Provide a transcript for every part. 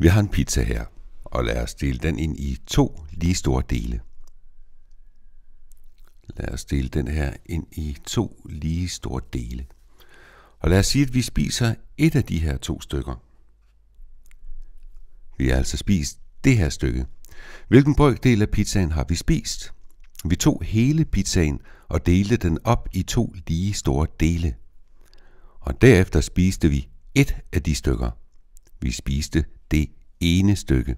Vi har en pizza her, og lad os dele den ind i to lige store dele. Lad os dele den her ind i to lige store dele. Og lad os sige, at vi spiser et af de her to stykker. Vi har altså spist det her stykke. Hvilken brøkdel af pizzaen har vi spist? Vi tog hele pizzaen og delte den op i to lige store dele. Og derefter spiste vi et af de stykker. Vi spiste det ene stykke.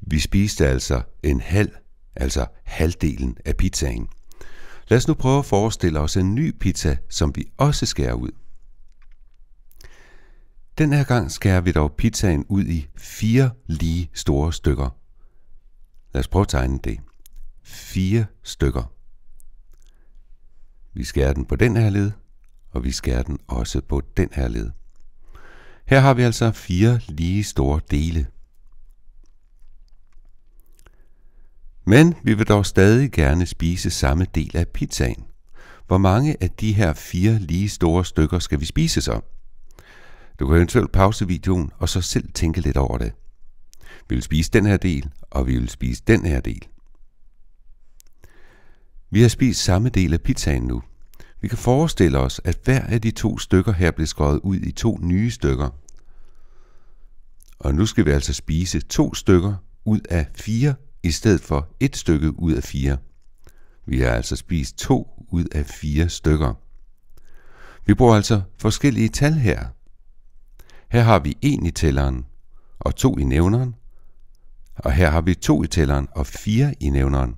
Vi spiste altså en halv, altså halvdelen af pizzaen. Lad os nu prøve at forestille os en ny pizza, som vi også skærer ud. Den her gang skærer vi dog pizzaen ud i fire lige store stykker. Lad os prøve at tegne det. Fire stykker. Vi skærer den på den her led, og vi skærer den også på den her led. Her har vi altså fire lige store dele. Men vi vil dog stadig gerne spise samme del af pizzaen. Hvor mange af de her fire lige store stykker skal vi spise så? Du kan eventuelt pause videoen og så selv tænke lidt over det. Vi vil spise den her del, og vi vil spise den her del. Vi har spist samme del af pizzaen nu, vi kan forestille os, at hver af de to stykker her blev skåret ud i to nye stykker. Og nu skal vi altså spise to stykker ud af fire, i stedet for et stykke ud af fire. Vi har altså spist to ud af fire stykker. Vi bruger altså forskellige tal her. Her har vi 1 i tælleren og 2 i nævneren, og her har vi 2 i tælleren og 4 i nævneren.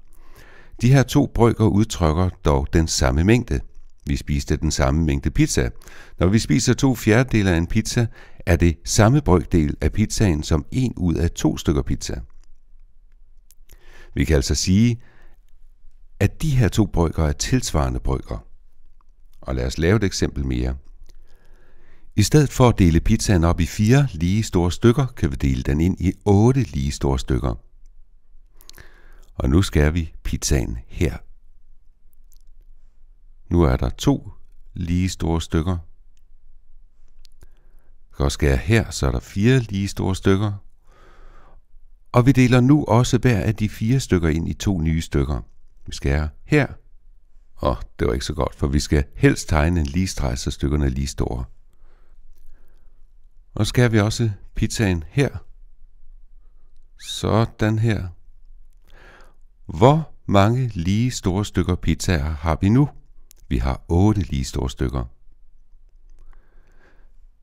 De her to brøker udtrykker dog den samme mængde – vi spiste den samme mængde pizza. Når vi spiser to fjerdedele af en pizza, er det samme brøkdel af pizzaen som en ud af to stykker pizza. Vi kan altså sige, at de her to brøker er tilsvarende brøker. Og lad os lave et eksempel mere. I stedet for at dele pizzaen op i fire lige store stykker, kan vi dele den ind i otte lige store stykker. Og nu skærer vi pizzaen her nu er der to lige store stykker. Jeg skal jeg skære her, så er der fire lige store stykker. Og vi deler nu også hver af de fire stykker ind i to nye stykker. Vi skærer her, og det var ikke så godt, for vi skal helst tegne en lige streg, så stykkerne er lige store. Og så skærer vi også pizzaen her. Sådan her. Hvor mange lige store stykker pizzaer har vi nu? Vi har otte lige store stykker.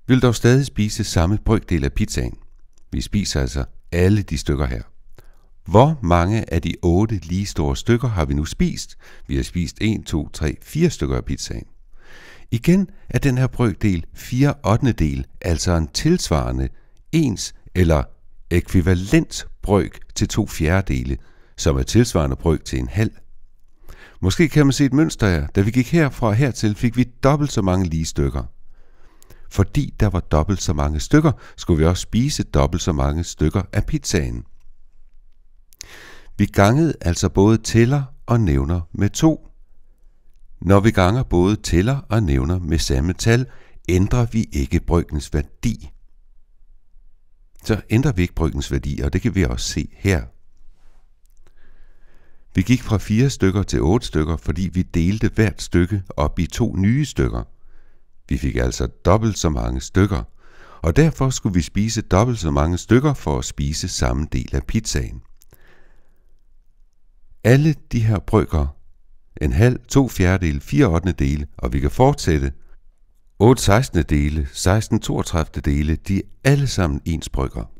Vi vil dog stadig spise samme brøkdel af pizzaen. Vi spiser altså alle de stykker her. Hvor mange af de otte lige store stykker har vi nu spist? Vi har spist 1, 2, 3, 4 stykker af pizzaen. Igen er den her brøkdel 4 8. del, altså en tilsvarende ens eller ekvivalent brøk til to fjerdedele, som er tilsvarende brøk til en halv Måske kan man se et mønster her. Da vi gik herfra og hertil, fik vi dobbelt så mange lige stykker. Fordi der var dobbelt så mange stykker, skulle vi også spise dobbelt så mange stykker af pizzaen. Vi gangede altså både tæller og nævner med to. Når vi ganger både tæller og nævner med samme tal, ændrer vi ikke bryggens værdi. Så ændrer vi ikke bryggens værdi, og det kan vi også se her. Vi gik fra fire stykker til otte stykker, fordi vi delte hvert stykke op i to nye stykker. Vi fik altså dobbelt så mange stykker, og derfor skulle vi spise dobbelt så mange stykker for at spise samme del af pizzaen. Alle de her brøker, en halv, to fjerdedel, fire dele, og vi kan fortsætte, 8 16 dele, 16 32 dele, de er alle sammen ens brygger.